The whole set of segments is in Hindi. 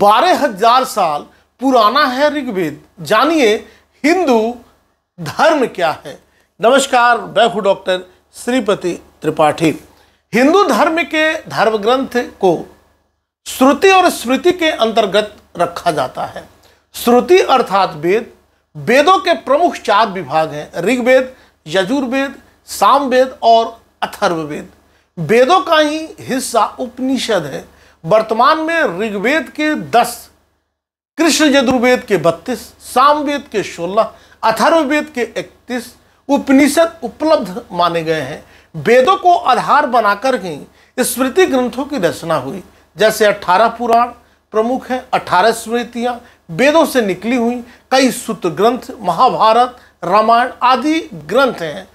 बारह हजार साल पुराना है ऋग्वेद जानिए हिंदू धर्म क्या है नमस्कार मैं हूँ डॉक्टर श्रीपति त्रिपाठी हिंदू धर्म के धर्म ग्रंथ को श्रुति और स्मृति के अंतर्गत रखा जाता है श्रुति अर्थात वेद वेदों के प्रमुख चार विभाग हैं ऋग्वेद यजुर्वेद सामवेद और अथर्ववेद वेदों का ही हिस्सा उपनिषद है वर्तमान में ऋग्वेद के दस कृष्ण यजुर्वेद के बत्तीस सामवेद के सोलह अथर्ववेद के इकतीस उपनिषद उपलब्ध माने गए हैं वेदों को आधार बनाकर ही स्मृति ग्रंथों की रचना हुई जैसे अठारह पुराण प्रमुख हैं अठारह स्मृतियाँ वेदों से निकली हुई कई सूत्र ग्रंथ महाभारत रामायण आदि ग्रंथ हैं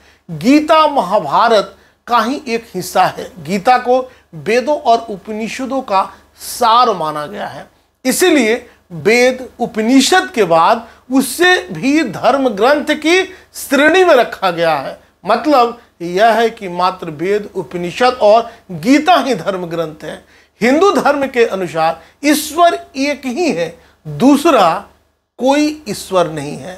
गीता महाभारत का ही एक हिस्सा है गीता को वेदों और उपनिषदों का सार माना गया है इसीलिए वेद उपनिषद के बाद उससे भी धर्म ग्रंथ की श्रेणी में रखा गया है मतलब यह है कि मात्र वेद उपनिषद और गीता ही धर्म ग्रंथ है हिंदू धर्म के अनुसार ईश्वर एक ही है दूसरा कोई ईश्वर नहीं है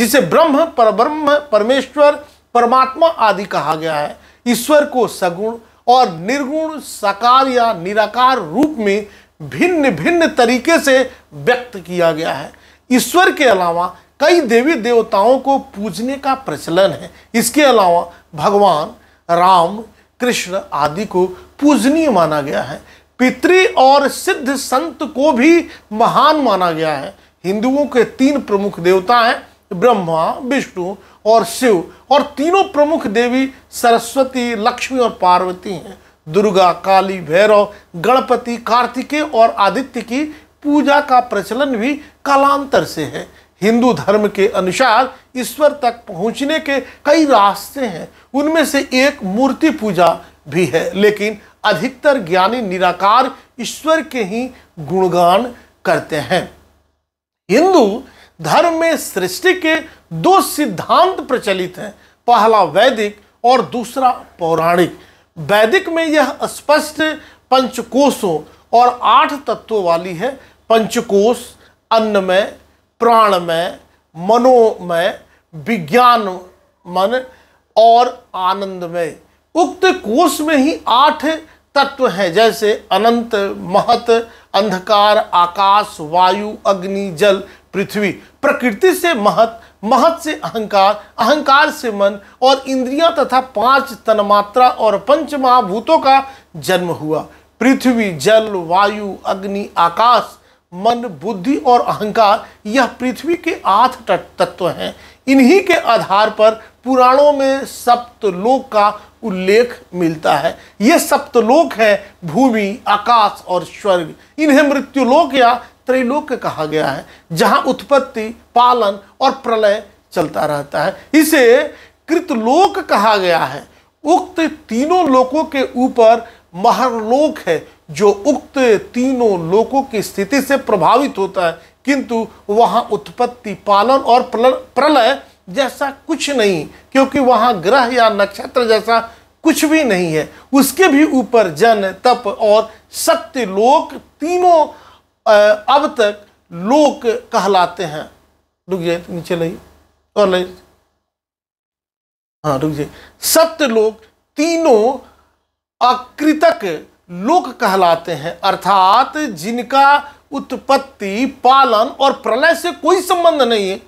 जिसे ब्रह्म परब्रह्म परमेश्वर परमात्मा आदि कहा गया है ईश्वर को सगुण और निर्गुण साकार या निराकार रूप में भिन्न भिन्न तरीके से व्यक्त किया गया है ईश्वर के अलावा कई देवी देवताओं को पूजने का प्रचलन है इसके अलावा भगवान राम कृष्ण आदि को पूजनीय माना गया है पितृ और सिद्ध संत को भी महान माना गया है हिंदुओं के तीन प्रमुख देवता हैं ब्रह्मा विष्णु और शिव और तीनों प्रमुख देवी सरस्वती लक्ष्मी और पार्वती हैं दुर्गा काली भैरव गणपति कार्तिकेय और आदित्य की पूजा का प्रचलन भी कालांतर से है हिंदू धर्म के अनुसार ईश्वर तक पहुंचने के कई रास्ते हैं उनमें से एक मूर्ति पूजा भी है लेकिन अधिकतर ज्ञानी निराकार ईश्वर के ही गुणगान करते हैं हिंदू धर्म में सृष्टि के दो सिद्धांत प्रचलित हैं पहला वैदिक और दूसरा पौराणिक वैदिक में यह स्पष्ट पंचकोशों और आठ तत्वों वाली है पंचकोश अन्नमय प्राणमय मनोमय विज्ञान मन और आनंदमय उक्त कोश में ही आठ तत्व हैं जैसे अनंत महत अंधकार आकाश वायु अग्नि जल पृथ्वी प्रकृति से महत महत से अहंकार अहंकार से मन और इंद्रियां तथा पांच तनमात्रा और पंच महाभूतों का जन्म हुआ पृथ्वी जल वायु अग्नि आकाश मन बुद्धि और अहंकार यह पृथ्वी के आठ तत्व हैं इन्हीं के आधार पर पुराणों में सप्तलोक का उल्लेख मिलता है यह सप्तलोक है भूमि आकाश और स्वर्ग इन्हें मृत्युलोक या त्रिलोक कहा गया है जहां उत्पत्ति पालन और प्रलय चलता रहता है इसे कृतलोक कहा गया है उक्त तीनों लोकों के ऊपर महरलोक है जो उक्त तीनों लोकों की स्थिति से प्रभावित होता है किंतु वहाँ उत्पत्ति पालन और प्रलय जैसा कुछ नहीं क्योंकि वहाँ ग्रह या नक्षत्र जैसा कुछ भी नहीं है उसके भी ऊपर जन तप और सत्य लोक तीनों अब तक लोक कहलाते हैं रुक जाइए नीचे लाइए और लाइए हाँ रुक जाए सत्य लोग तीनों अकृतक लोक कहलाते हैं अर्थात जिनका उत्पत्ति पालन और प्रलय से कोई संबंध नहीं है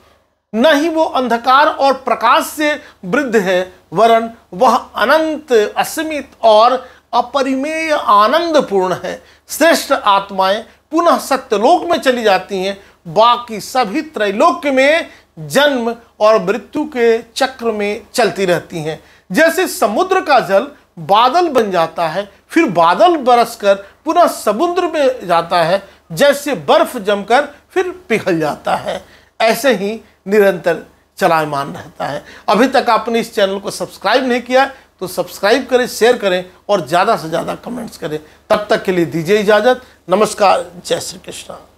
न ही वो अंधकार और प्रकाश से वृद्ध है वरन वह अनंत असीमित और अपरिमेय आनंद पूर्ण है श्रेष्ठ आत्माएं पुनः सत्यलोक में चली जाती हैं बाकी सभी त्रैलोक में जन्म और मृत्यु के चक्र में चलती रहती हैं जैसे समुद्र का जल बादल बन जाता है फिर बादल बरसकर पुनः समुद्र में जाता है जैसे बर्फ जमकर फिर पिघल जाता है ऐसे ही निरंतर चलायमान रहता है अभी तक आपने इस चैनल को सब्सक्राइब नहीं किया तो सब्सक्राइब करें शेयर करें और ज़्यादा से ज़्यादा कमेंट्स करें तब तक के लिए दीजिए इजाज़त नमस्कार जय श्री कृष्णा